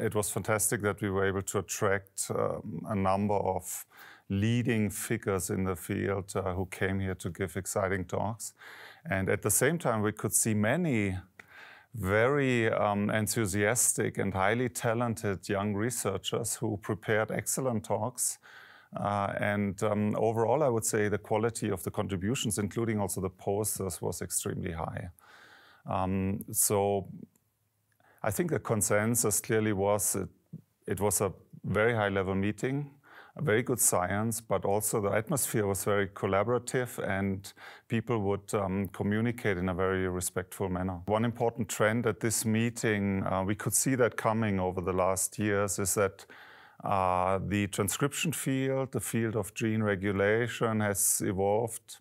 it was fantastic that we were able to attract um, a number of leading figures in the field uh, who came here to give exciting talks. And at the same time, we could see many very um, enthusiastic and highly talented young researchers who prepared excellent talks. Uh, and um, overall, I would say the quality of the contributions, including also the posters, was extremely high. Um, so I think the consensus clearly was it, it was a very high level meeting a very good science, but also the atmosphere was very collaborative and people would um, communicate in a very respectful manner. One important trend at this meeting, uh, we could see that coming over the last years, is that uh, the transcription field, the field of gene regulation, has evolved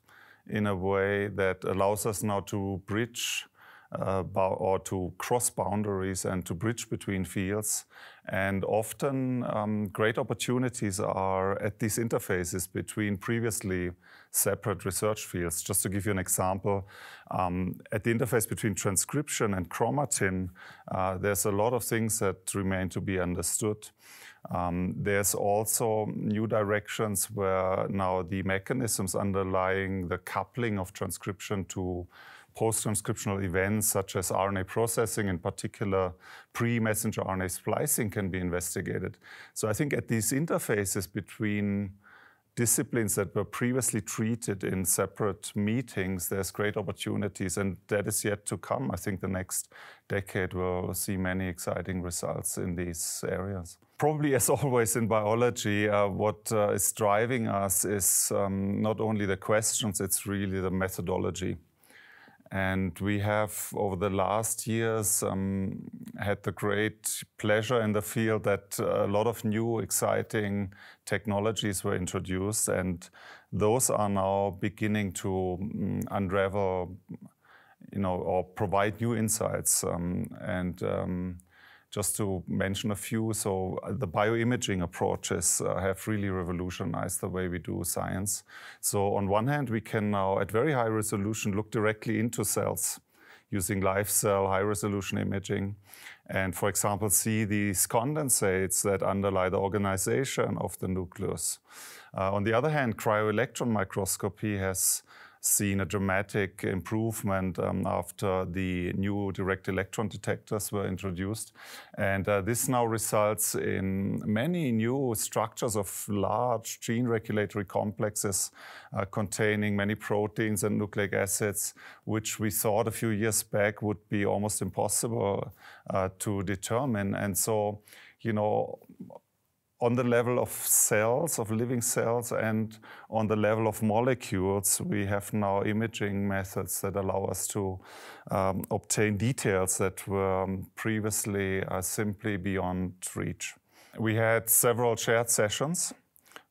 in a way that allows us now to bridge uh, or to cross boundaries and to bridge between fields. And often, um, great opportunities are at these interfaces between previously separate research fields. Just to give you an example, um, at the interface between transcription and chromatin, uh, there's a lot of things that remain to be understood. Um, there's also new directions where now the mechanisms underlying the coupling of transcription to post-transcriptional events such as RNA processing, in particular pre-messenger RNA splicing can be investigated. So I think at these interfaces between disciplines that were previously treated in separate meetings, there's great opportunities, and that is yet to come. I think the next decade will see many exciting results in these areas. Probably, as always in biology, uh, what uh, is driving us is um, not only the questions, it's really the methodology. And we have, over the last years, um, had the great pleasure in the field that a lot of new, exciting technologies were introduced, and those are now beginning to um, unravel, you know, or provide new insights. Um, and um, just to mention a few, so uh, the bioimaging approaches uh, have really revolutionized the way we do science. So on one hand, we can now at very high resolution look directly into cells using live cell high resolution imaging and for example see these condensates that underlie the organization of the nucleus. Uh, on the other hand, cryo-electron microscopy has seen a dramatic improvement um, after the new direct electron detectors were introduced. And uh, this now results in many new structures of large gene regulatory complexes uh, containing many proteins and nucleic acids, which we thought a few years back would be almost impossible uh, to determine. And so, you know, on the level of cells, of living cells, and on the level of molecules, we have now imaging methods that allow us to um, obtain details that were um, previously uh, simply beyond reach. We had several shared sessions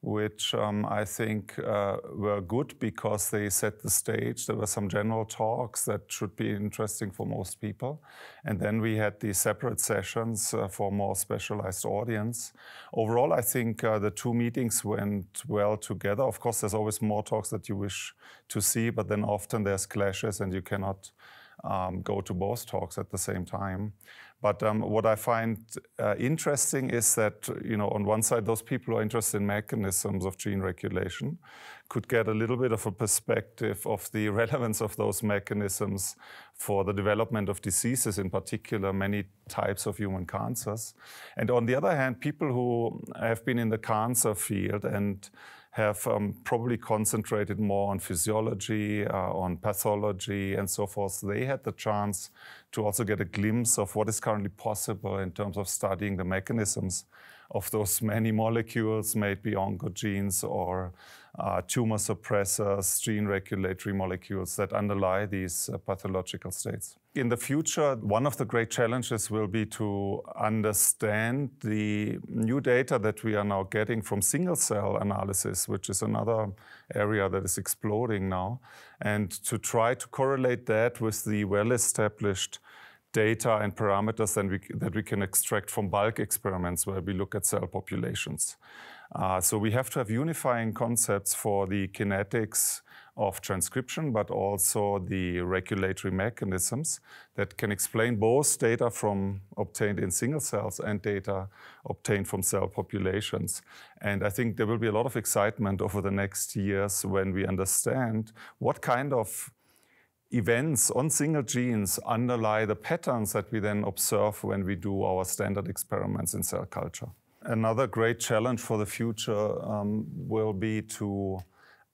which um, I think uh, were good because they set the stage. There were some general talks that should be interesting for most people. And then we had the separate sessions uh, for more specialized audience. Overall, I think uh, the two meetings went well together. Of course, there's always more talks that you wish to see, but then often there's clashes and you cannot um, go to both talks at the same time. But um, what I find uh, interesting is that, you know, on one side, those people who are interested in mechanisms of gene regulation could get a little bit of a perspective of the relevance of those mechanisms for the development of diseases, in particular, many types of human cancers. And on the other hand, people who have been in the cancer field and have um, probably concentrated more on physiology, uh, on pathology, and so forth. They had the chance to also get a glimpse of what is currently possible in terms of studying the mechanisms of those many molecules may be oncogenes or uh, tumor suppressors, gene regulatory molecules that underlie these uh, pathological states. In the future, one of the great challenges will be to understand the new data that we are now getting from single cell analysis, which is another area that is exploding now, and to try to correlate that with the well established data and parameters that we, that we can extract from bulk experiments where we look at cell populations. Uh, so we have to have unifying concepts for the kinetics of transcription, but also the regulatory mechanisms that can explain both data from obtained in single cells and data obtained from cell populations. And I think there will be a lot of excitement over the next years when we understand what kind of events on single genes underlie the patterns that we then observe when we do our standard experiments in cell culture. Another great challenge for the future um, will be to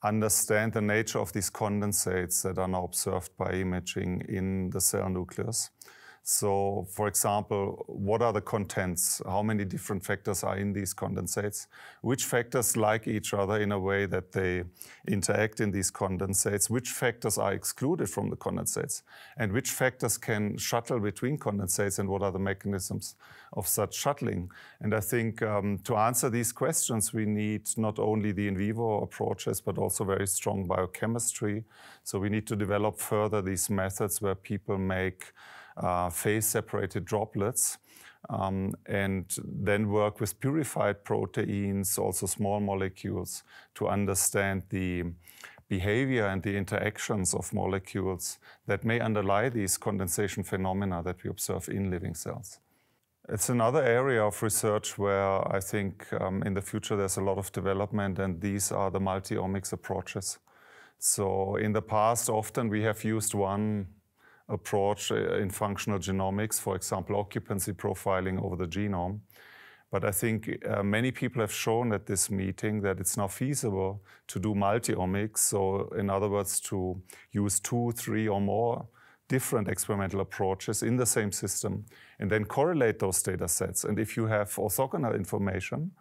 understand the nature of these condensates that are now observed by imaging in the cell nucleus. So, for example, what are the contents? How many different factors are in these condensates? Which factors like each other in a way that they interact in these condensates? Which factors are excluded from the condensates? And which factors can shuttle between condensates and what are the mechanisms of such shuttling? And I think um, to answer these questions, we need not only the in vivo approaches, but also very strong biochemistry. So we need to develop further these methods where people make uh, phase separated droplets. Um, and then work with purified proteins, also small molecules, to understand the behavior and the interactions of molecules that may underlie these condensation phenomena that we observe in living cells. It's another area of research where I think um, in the future there's a lot of development, and these are the multi-omics approaches. So in the past, often we have used one approach uh, in functional genomics, for example, occupancy profiling over the genome. But I think uh, many people have shown at this meeting that it's now feasible to do multi-omics. So in other words, to use two, three or more different experimental approaches in the same system and then correlate those data sets. And if you have orthogonal information,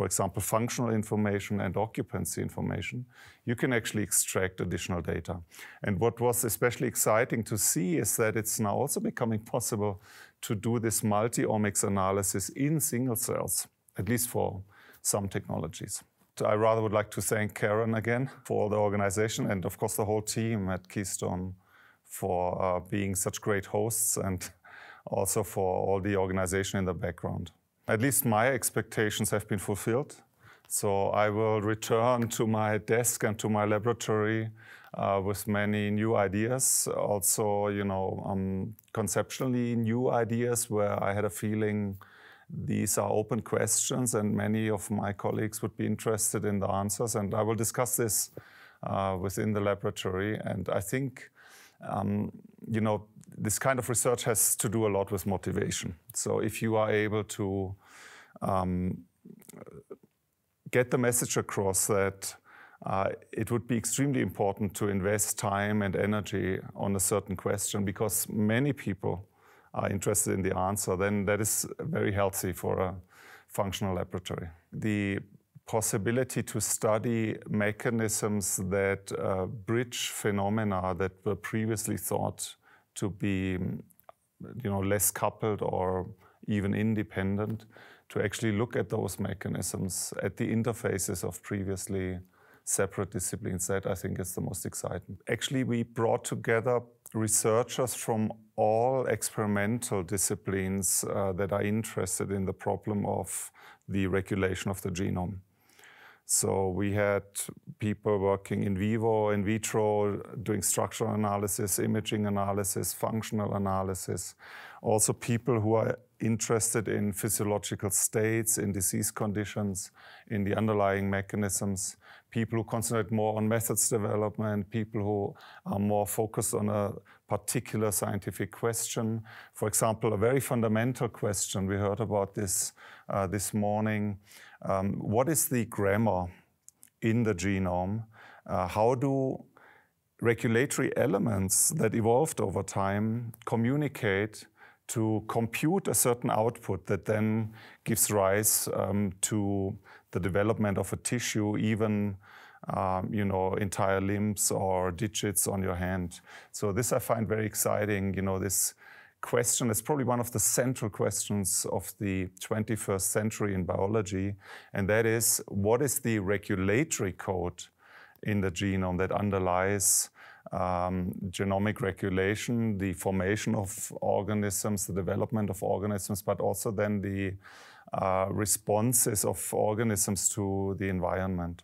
for example, functional information and occupancy information, you can actually extract additional data. And what was especially exciting to see is that it's now also becoming possible to do this multi-omics analysis in single cells, at least for some technologies. I rather would like to thank Karen again for the organization and, of course, the whole team at Keystone for uh, being such great hosts and also for all the organization in the background at least my expectations have been fulfilled. So I will return to my desk and to my laboratory uh, with many new ideas. Also, you know, um, conceptually new ideas where I had a feeling these are open questions and many of my colleagues would be interested in the answers. And I will discuss this uh, within the laboratory. And I think um, you know, this kind of research has to do a lot with motivation. So if you are able to um, get the message across that uh, it would be extremely important to invest time and energy on a certain question because many people are interested in the answer, then that is very healthy for a functional laboratory. The possibility to study mechanisms that uh, bridge phenomena that were previously thought to be mm, you know less coupled or even independent to actually look at those mechanisms at the interfaces of previously separate disciplines that i think is the most exciting actually we brought together researchers from all experimental disciplines uh, that are interested in the problem of the regulation of the genome so we had people working in vivo, in vitro, doing structural analysis, imaging analysis, functional analysis. Also people who are interested in physiological states, in disease conditions, in the underlying mechanisms. People who concentrate more on methods development, people who are more focused on a particular scientific question. For example, a very fundamental question. We heard about this uh, this morning um, what is the grammar in the genome? Uh, how do regulatory elements that evolved over time communicate to compute a certain output that then gives rise um, to the development of a tissue, even um, you know entire limbs or digits on your hand. So this I find very exciting. You know this question is probably one of the central questions of the 21st century in biology, and that is what is the regulatory code in the genome that underlies um, genomic regulation, the formation of organisms, the development of organisms, but also then the uh, responses of organisms to the environment.